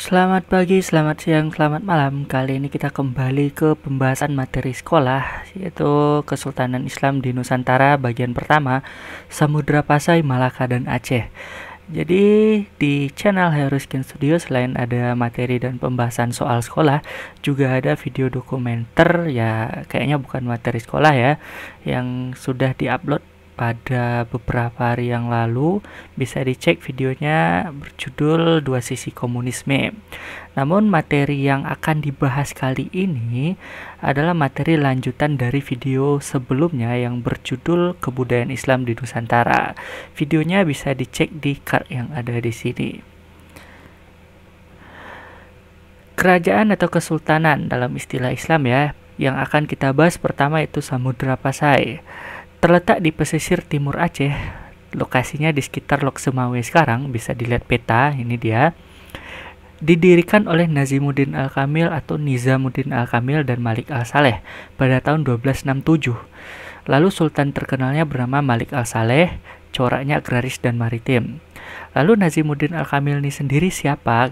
Selamat pagi, selamat siang, selamat malam. Kali ini kita kembali ke pembahasan materi sekolah, yaitu Kesultanan Islam di Nusantara bagian pertama, Samudra Pasai, Malaka, dan Aceh. Jadi di channel Heruskin Studio selain ada materi dan pembahasan soal sekolah, juga ada video dokumenter ya kayaknya bukan materi sekolah ya, yang sudah diupload pada beberapa hari yang lalu bisa dicek videonya berjudul dua sisi komunisme namun materi yang akan dibahas kali ini adalah materi lanjutan dari video sebelumnya yang berjudul kebudayaan Islam di Nusantara videonya bisa dicek di card yang ada di sini Kerajaan atau kesultanan dalam istilah Islam ya, yang akan kita bahas pertama itu Samudra Pasai. Terletak di pesisir timur Aceh, lokasinya di sekitar Lok Semawe sekarang, bisa dilihat peta, ini dia. Didirikan oleh Nazimuddin Al-Kamil atau Nizamuddin Al-Kamil dan Malik Al-Saleh pada tahun 1267. Lalu sultan terkenalnya bernama Malik Al-Saleh, coraknya agraris dan maritim. Lalu Nazimuddin Al-Kamil ini sendiri siapa?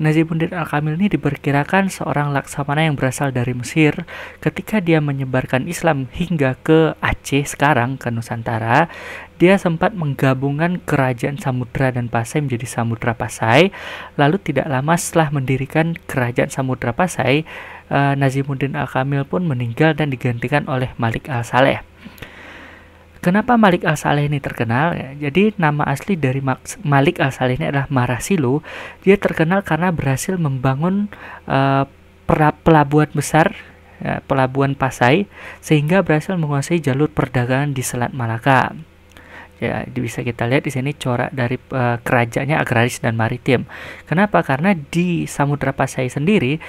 Nazimuddin Al-Kamil ini diperkirakan seorang laksamana yang berasal dari Mesir ketika dia menyebarkan Islam hingga ke Aceh sekarang ke Nusantara dia sempat menggabungkan kerajaan Samudra dan Pasai menjadi Samudra Pasai. Lalu tidak lama setelah mendirikan kerajaan Samudra Pasai, eh, Nazimuddin Al-Kamil pun meninggal dan digantikan oleh Malik Al-Saleh. Kenapa Malik Al Saleh ini terkenal? Ya, jadi nama asli dari Malik Al Saleh ini adalah Marasilu. Dia terkenal karena berhasil membangun uh, pelabuhan besar ya, pelabuhan Pasai sehingga berhasil menguasai jalur perdagangan di Selat Malaka. Ya, bisa kita lihat di sini corak dari uh, kerajaannya agraris dan maritim. Kenapa? Karena di Samudra Pasai sendiri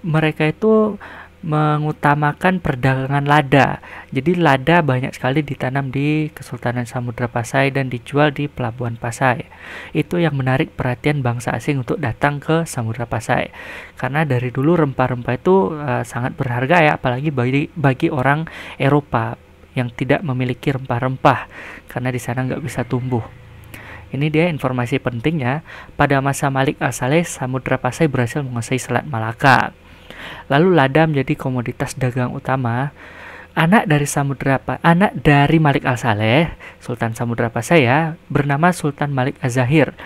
mereka itu mengutamakan perdagangan lada. Jadi lada banyak sekali ditanam di Kesultanan Samudra Pasai dan dijual di pelabuhan Pasai. Itu yang menarik perhatian bangsa asing untuk datang ke Samudra Pasai. Karena dari dulu rempah-rempah itu uh, sangat berharga ya apalagi bagi bagi orang Eropa yang tidak memiliki rempah-rempah karena di sana nggak bisa tumbuh. Ini dia informasi pentingnya. Pada masa Malik Al-Saleh, Samudra Pasai berhasil menguasai Selat Malaka. Lalu lada menjadi komoditas dagang utama anak dari Samudra Samudrapa, anak dari Malik Al Saleh, Sultan Samudra saya? bernama Sultan Malik Az-Zahir,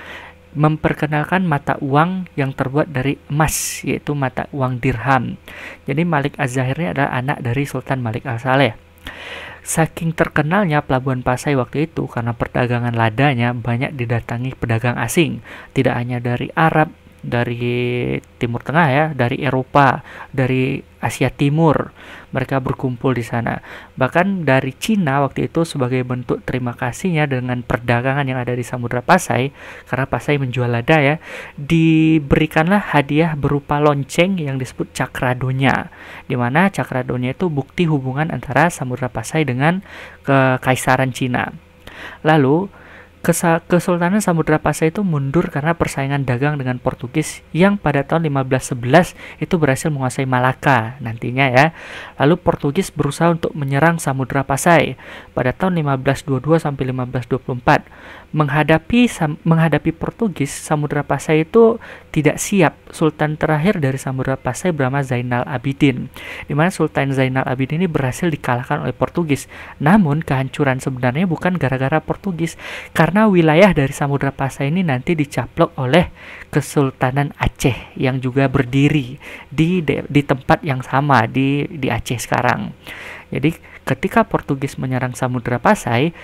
memperkenalkan mata uang yang terbuat dari emas, yaitu mata uang dirham. Jadi Malik Az-Zahir ini adalah anak dari Sultan Malik Al Saleh. Saking terkenalnya Pelabuhan Pasai waktu itu karena perdagangan ladanya banyak didatangi pedagang asing, tidak hanya dari Arab, dari Timur Tengah ya, dari Eropa, dari Asia Timur. Mereka berkumpul di sana. Bahkan dari Cina waktu itu sebagai bentuk terima kasihnya dengan perdagangan yang ada di Samudra Pasai karena Pasai menjual lada ya, diberikanlah hadiah berupa lonceng yang disebut cakradonya. Di mana cakradonya itu bukti hubungan antara Samudra Pasai dengan kekaisaran Cina. Lalu Kesultanan Samudra Pasai itu mundur karena persaingan dagang dengan Portugis yang pada tahun 1511 itu berhasil menguasai Malaka nantinya ya. Lalu Portugis berusaha untuk menyerang Samudra Pasai pada tahun 1522 sampai 1524. Menghadapi menghadapi Portugis, Samudra Pasai itu tidak siap. Sultan terakhir dari Samudra Pasai bernama Zainal Abidin. Di mana Sultan Zainal Abidin ini berhasil dikalahkan oleh Portugis. Namun kehancuran sebenarnya bukan gara-gara Portugis karena karena wilayah dari Samudra Pasai ini nanti dicaplok oleh Kesultanan Aceh yang juga berdiri di di tempat yang sama di di Aceh sekarang. Jadi ketika Portugis menyerang Samudra Pasai,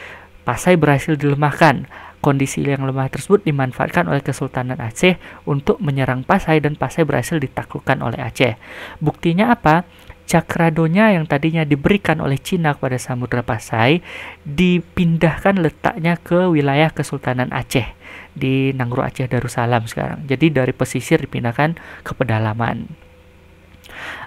Pasai berhasil dilemahkan. Kondisi yang lemah tersebut dimanfaatkan oleh Kesultanan Aceh untuk menyerang Pasai dan Pasai berhasil ditaklukkan oleh Aceh. Buktinya apa? Cakradonya yang tadinya diberikan oleh Cina kepada Samudra Pasai dipindahkan letaknya ke wilayah Kesultanan Aceh di Nangro Aceh Darussalam sekarang. Jadi dari pesisir dipindahkan ke pedalaman.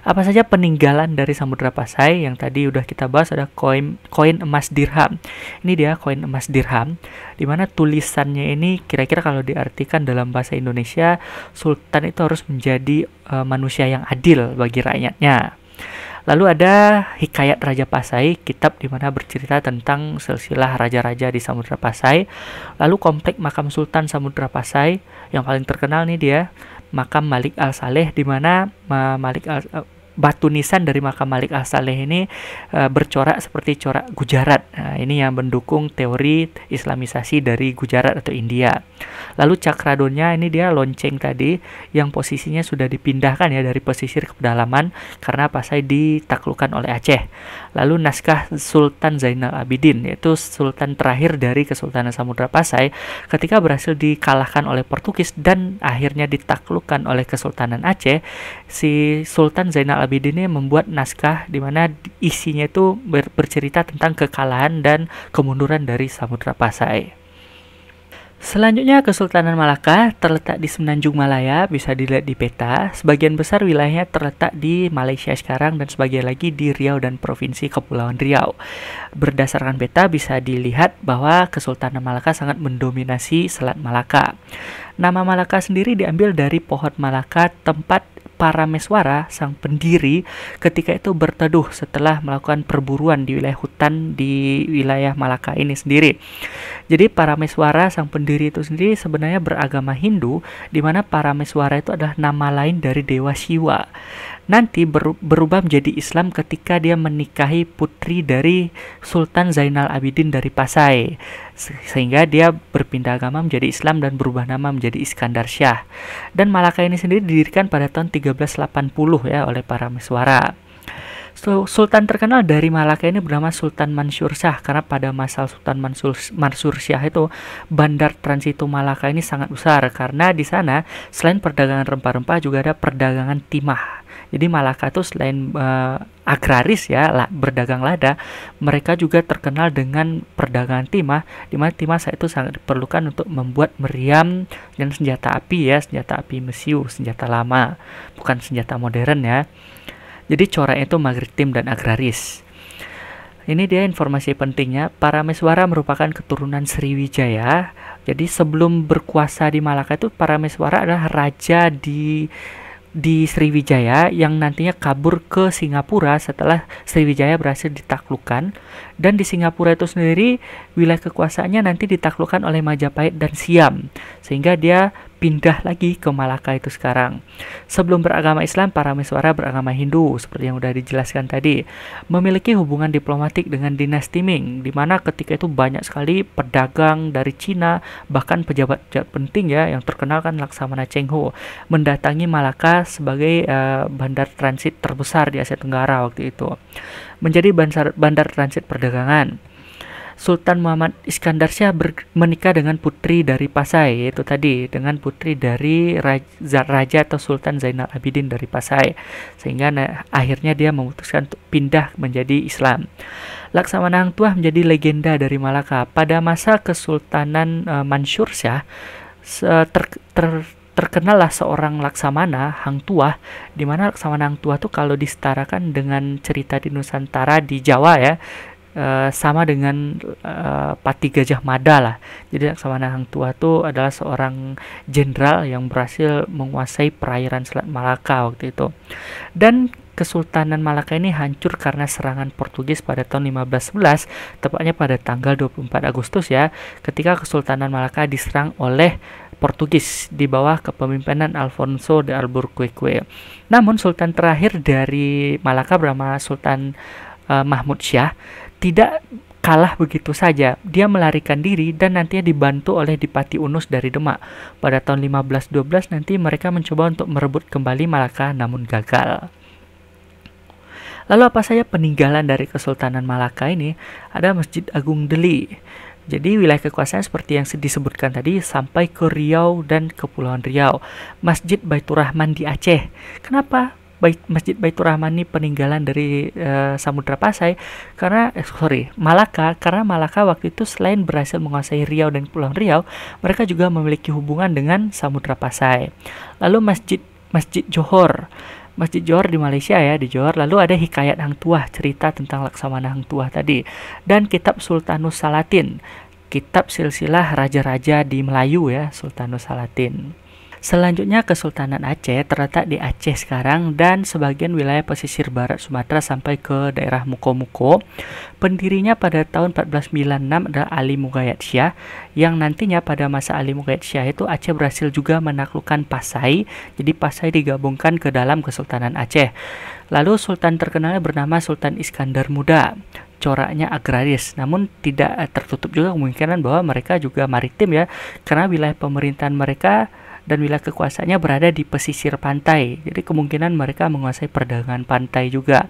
Apa saja peninggalan dari Samudra Pasai yang tadi udah kita bahas ada koin koin emas dirham. Ini dia koin emas dirham di mana tulisannya ini kira-kira kalau diartikan dalam bahasa Indonesia sultan itu harus menjadi uh, manusia yang adil bagi rakyatnya. Lalu ada Hikayat Raja Pasai, kitab di mana bercerita tentang silsilah raja-raja di Samudra Pasai. Lalu komplek makam Sultan Samudra Pasai yang paling terkenal nih dia, makam Malik Al Saleh di mana Malik Al batu nisan dari makam Malik As-Saleh ini uh, bercorak seperti corak Gujarat. Nah, ini yang mendukung teori Islamisasi dari Gujarat atau India. Lalu cakradonnya ini dia lonceng tadi yang posisinya sudah dipindahkan ya dari pesisir ke pedalaman karena Pasai ditaklukkan oleh Aceh. Lalu naskah Sultan Zainal Abidin yaitu sultan terakhir dari Kesultanan Samudra Pasai ketika berhasil dikalahkan oleh Portugis dan akhirnya ditaklukkan oleh Kesultanan Aceh, si Sultan Zainal Al-Abidin ini membuat naskah di mana isinya itu ber bercerita tentang kekalahan dan kemunduran dari Samudra Pasai. Selanjutnya Kesultanan Malaka terletak di Semenanjung Malaya, bisa dilihat di peta. Sebagian besar wilayahnya terletak di Malaysia sekarang dan sebagian lagi di Riau dan Provinsi Kepulauan Riau. Berdasarkan peta bisa dilihat bahwa Kesultanan Malaka sangat mendominasi Selat Malaka. Nama Malaka sendiri diambil dari pohon Malaka tempat Parameswara, sang pendiri, ketika itu berteduh setelah melakukan perburuan di wilayah hutan di wilayah Malaka ini sendiri. Jadi Parameswara, sang pendiri itu sendiri sebenarnya beragama Hindu, di mana Parameswara itu adalah nama lain dari Dewa Siwa. Nanti berubah menjadi Islam ketika dia menikahi putri dari Sultan Zainal Abidin dari Pasai sehingga dia berpindah agama menjadi Islam dan berubah nama menjadi Iskandar Syah. Dan Malaka ini sendiri didirikan pada tahun 1380 ya oleh para Meswara. Sultan terkenal dari Malaka ini bernama Sultan Mansur Syah karena pada masa Sultan Mansur, Mansur Syah itu bandar transito Malaka ini sangat besar karena di sana selain perdagangan rempah-rempah juga ada perdagangan timah jadi Malaka itu selain uh, agraris ya lah, berdagang lada, mereka juga terkenal dengan perdagangan timah. Di mana timah saat itu sangat diperlukan untuk membuat meriam dan senjata api ya, senjata api mesiu, senjata lama, bukan senjata modern ya. Jadi coraknya itu maritim dan agraris. Ini dia informasi pentingnya, para Meswara merupakan keturunan Sriwijaya. Jadi sebelum berkuasa di Malaka itu para Meswara adalah raja di di Sriwijaya yang nantinya kabur ke Singapura setelah Sriwijaya berhasil ditaklukkan dan di Singapura itu sendiri wilayah kekuasaannya nanti ditaklukkan oleh Majapahit dan Siam sehingga dia pindah lagi ke Malaka itu sekarang. Sebelum beragama Islam, para Meswara beragama Hindu seperti yang sudah dijelaskan tadi. Memiliki hubungan diplomatik dengan dinasti Ming di mana ketika itu banyak sekali pedagang dari Cina bahkan pejabat-pejabat penting ya yang terkenal kan Laksamana Cheng Ho mendatangi Malaka sebagai uh, bandar transit terbesar di Asia Tenggara waktu itu. Menjadi bandar, bandar transit perdagangan. Sultan Muhammad Iskandar Syah menikah dengan putri dari Pasai itu tadi dengan putri dari raja, raja atau Sultan Zainal Abidin dari Pasai sehingga nah, akhirnya dia memutuskan untuk pindah menjadi Islam. Laksamana Hang Tuah menjadi legenda dari Malaka pada masa Kesultanan e, Mansur Syah ter, ter, terkenallah seorang laksamana Hang Tuah di mana laksamana Hang Tuah tuh kalau disetarakan dengan cerita di Nusantara di Jawa ya Eh, sama dengan uh, Pati Gajah Mada lah. Jadi Laksamana Hang Tua itu adalah seorang jenderal yang berhasil menguasai perairan Selat Malaka waktu itu. Dan Kesultanan Malaka ini hancur karena serangan Portugis pada tahun 1511, tepatnya pada tanggal 24 Agustus ya, ketika Kesultanan Malaka diserang oleh Portugis di bawah kepemimpinan Alfonso de Albuquerque. Namun sultan terakhir dari Malaka bernama Sultan eh, Mahmud Syah tidak kalah begitu saja. Dia melarikan diri dan nantinya dibantu oleh Dipati Unus dari Demak. Pada tahun 1512 nanti mereka mencoba untuk merebut kembali Malaka namun gagal. Lalu apa saja peninggalan dari Kesultanan Malaka ini? Ada Masjid Agung Deli. Jadi wilayah kekuasaan seperti yang disebutkan tadi sampai ke Riau dan Kepulauan Riau. Masjid Baitur Rahman di Aceh. Kenapa? Masjid Baitur Rahman ini peninggalan dari uh, Samudra Pasai karena eh, sorry Malaka karena Malaka waktu itu selain berhasil menguasai Riau dan Pulau Riau, mereka juga memiliki hubungan dengan Samudra Pasai. Lalu Masjid Masjid Johor Masjid Johor di Malaysia ya di Johor lalu ada Hikayat Hang Tuah cerita tentang Laksamana Hang Tuah tadi dan kitab Sultanus Salatin kitab silsilah raja-raja di Melayu ya Sultanus Salatin Selanjutnya Kesultanan Aceh terletak di Aceh sekarang dan sebagian wilayah pesisir barat Sumatera sampai ke daerah Muko-Muko. Pendirinya pada tahun 1496 adalah Ali Mughayat Syah yang nantinya pada masa Ali Mughayat Syah itu Aceh berhasil juga menaklukkan Pasai. Jadi Pasai digabungkan ke dalam Kesultanan Aceh. Lalu sultan terkenalnya bernama Sultan Iskandar Muda coraknya agraris, namun tidak eh, tertutup juga kemungkinan bahwa mereka juga maritim ya, karena wilayah pemerintahan mereka dan wilayah kekuasaannya berada di pesisir pantai. Jadi kemungkinan mereka menguasai perdagangan pantai juga.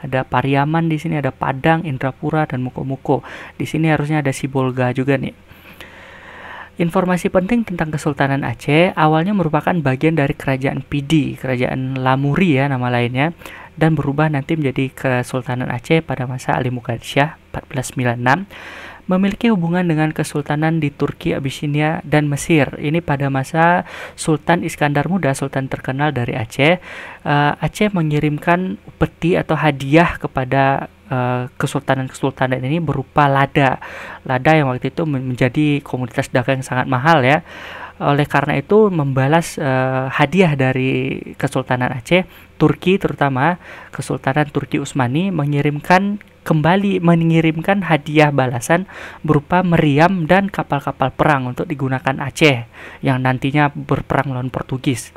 Ada Pariaman di sini, ada Padang, Indrapura dan Muko-Muko. Di sini harusnya ada Sibolga juga nih. Informasi penting tentang Kesultanan Aceh awalnya merupakan bagian dari Kerajaan Pidi, Kerajaan Lamuri ya nama lainnya, dan berubah nanti menjadi Kesultanan Aceh pada masa Ali Muqaddisyah 1496 memiliki hubungan dengan kesultanan di Turki, Abyssinia, dan Mesir. Ini pada masa Sultan Iskandar Muda, sultan terkenal dari Aceh. Uh, Aceh mengirimkan peti atau hadiah kepada eh, kesultanan-kesultanan ini berupa lada. Lada yang waktu itu menjadi komunitas dagang yang sangat mahal ya. Oleh karena itu membalas uh, hadiah dari Kesultanan Aceh, Turki terutama Kesultanan Turki Utsmani mengirimkan kembali mengirimkan hadiah balasan berupa meriam dan kapal-kapal perang untuk digunakan Aceh yang nantinya berperang lawan Portugis.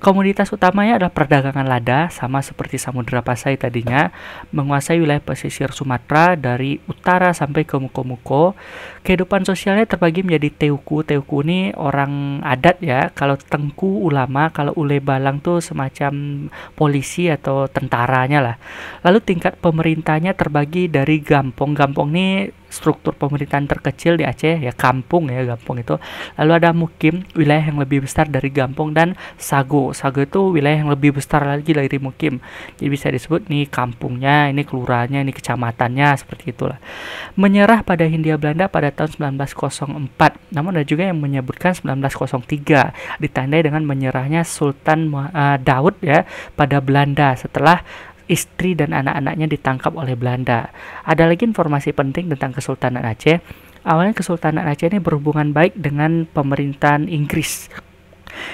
Komoditas utamanya adalah perdagangan lada, sama seperti Samudra Pasai tadinya, menguasai wilayah pesisir Sumatera dari utara sampai ke Muko-Muko. Kehidupan sosialnya terbagi menjadi teuku. Teuku ini orang adat ya, kalau tengku ulama, kalau ule balang tuh semacam polisi atau tentaranya lah. Lalu tingkat pemerintahnya terbagi dari gampong. Gampong ini struktur pemerintahan terkecil di Aceh ya kampung ya gampung itu lalu ada mukim wilayah yang lebih besar dari gampung dan sago sago itu wilayah yang lebih besar lagi dari mukim jadi bisa disebut nih kampungnya ini kelurahannya ini kecamatannya seperti itulah menyerah pada Hindia Belanda pada tahun 1904 namun ada juga yang menyebutkan 1903 ditandai dengan menyerahnya Sultan uh, Daud ya pada Belanda setelah istri dan anak-anaknya ditangkap oleh Belanda. Ada lagi informasi penting tentang Kesultanan Aceh. Awalnya Kesultanan Aceh ini berhubungan baik dengan pemerintahan Inggris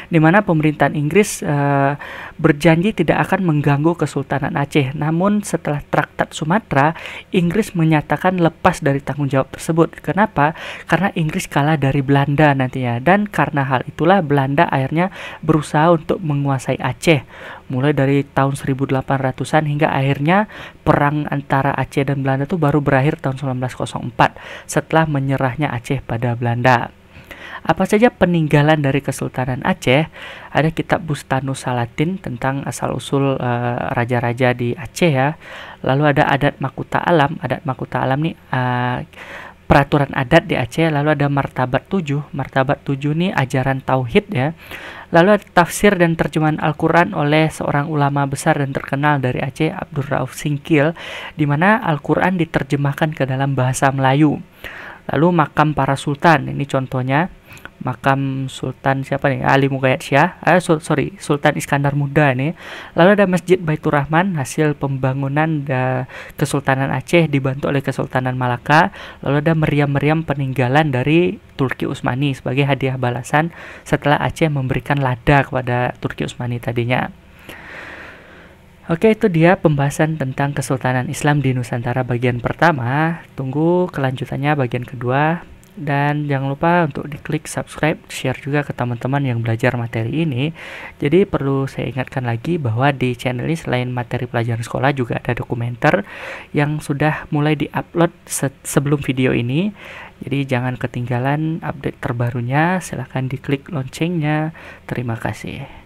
di mana pemerintahan Inggris uh, berjanji tidak akan mengganggu Kesultanan Aceh. Namun setelah Traktat Sumatera, Inggris menyatakan lepas dari tanggung jawab tersebut. Kenapa? Karena Inggris kalah dari Belanda nantinya dan karena hal itulah Belanda akhirnya berusaha untuk menguasai Aceh mulai dari tahun 1800-an hingga akhirnya perang antara Aceh dan Belanda itu baru berakhir tahun 1904 setelah menyerahnya Aceh pada Belanda. Apa saja peninggalan dari Kesultanan Aceh? Ada kitab Bustanu Salatin tentang asal-usul eh, raja-raja di Aceh ya. Lalu ada adat Makuta Alam. Adat Makuta Alam nih uh, peraturan adat di Aceh, lalu ada martabat 7. Martabat 7 ini ajaran tauhid ya. Lalu ada tafsir dan terjemahan Al-Qur'an oleh seorang ulama besar dan terkenal dari Aceh, Abdul Rauf Singkil, di mana Al-Qur'an diterjemahkan ke dalam bahasa Melayu. Lalu makam para sultan, ini contohnya makam Sultan siapa nih Ali Mughayat Syah eh, ah, su sorry Sultan Iskandar Muda nih lalu ada Masjid Baitur Rahman hasil pembangunan da Kesultanan Aceh dibantu oleh Kesultanan Malaka lalu ada meriam-meriam peninggalan dari Turki Utsmani sebagai hadiah balasan setelah Aceh memberikan lada kepada Turki Utsmani tadinya Oke, itu dia pembahasan tentang Kesultanan Islam di Nusantara bagian pertama. Tunggu kelanjutannya bagian kedua. Dan jangan lupa untuk diklik subscribe, share juga ke teman-teman yang belajar materi ini. Jadi perlu saya ingatkan lagi bahwa di channel ini selain materi pelajaran sekolah juga ada dokumenter yang sudah mulai diupload se sebelum video ini. Jadi jangan ketinggalan update terbarunya, silahkan diklik loncengnya. Terima kasih.